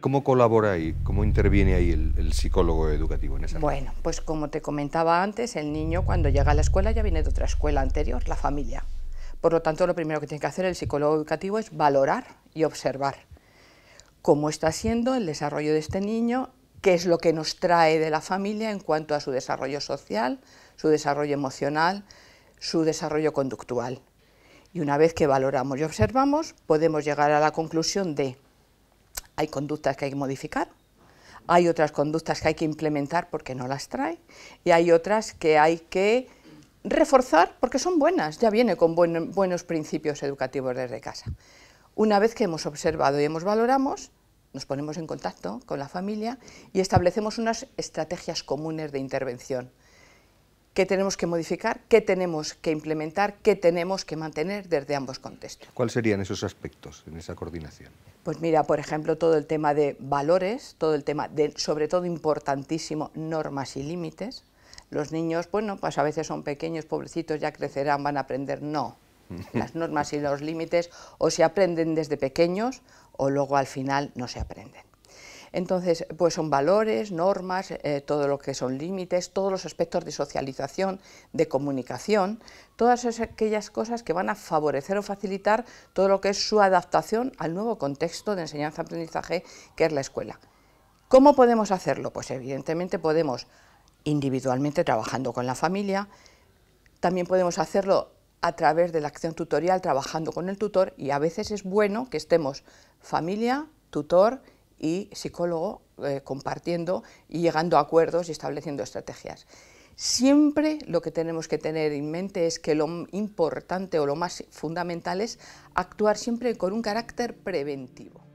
¿Cómo colabora ahí, cómo interviene ahí el, psicólogo educativo en esa Bueno, pues como te comentaba antes, el niño cuando llega a la escuela ya viene de otra escuela anterior, la familia. Por lo tanto, lo primero que tiene que hacer el psicólogo educativo es valorar y observar cómo está siendo el desarrollo de este niño, qué es lo que nos trae de la familia en cuanto a su desarrollo social, su desarrollo emocional, su desarrollo conductual. Y una vez que valoramos y observamos, podemos llegar a la conclusión de hay conductas que hay que modificar, hay otras conductas que hay que implementar porque no las trae y hay otras que hay que reforzar porque son buenas, ya viene con buenos principios educativos desde casa. Una vez que hemos observado y hemos valoramos, nos ponemos en contacto con la familia y establecemos unas estrategias comunes de intervención qué tenemos que modificar, qué tenemos que implementar, qué tenemos que mantener desde ambos contextos. ¿Cuáles serían esos aspectos en esa coordinación? Pues mira, por ejemplo, todo el tema de valores, todo el tema de, sobre todo importantísimo, normas y límites. Los niños, bueno, pues a veces son pequeños, pobrecitos, ya crecerán, van a aprender. No, las normas y los límites o se aprenden desde pequeños o luego al final no se aprenden. Entonces, pues son valores, normas, eh, todo lo que son límites, todos los aspectos de socialización, de comunicación, todas aquellas cosas que van a favorecer o facilitar todo lo que es su adaptación al nuevo contexto de enseñanza-aprendizaje que es la escuela. ¿Cómo podemos hacerlo? Pues evidentemente podemos individualmente trabajando con la familia, también podemos hacerlo a través de la acción tutorial trabajando con el tutor y a veces es bueno que estemos familia, tutor y psicólogo eh, compartiendo y llegando a acuerdos y estableciendo estrategias. Siempre lo que tenemos que tener en mente es que lo importante o lo más fundamental es actuar siempre con un carácter preventivo.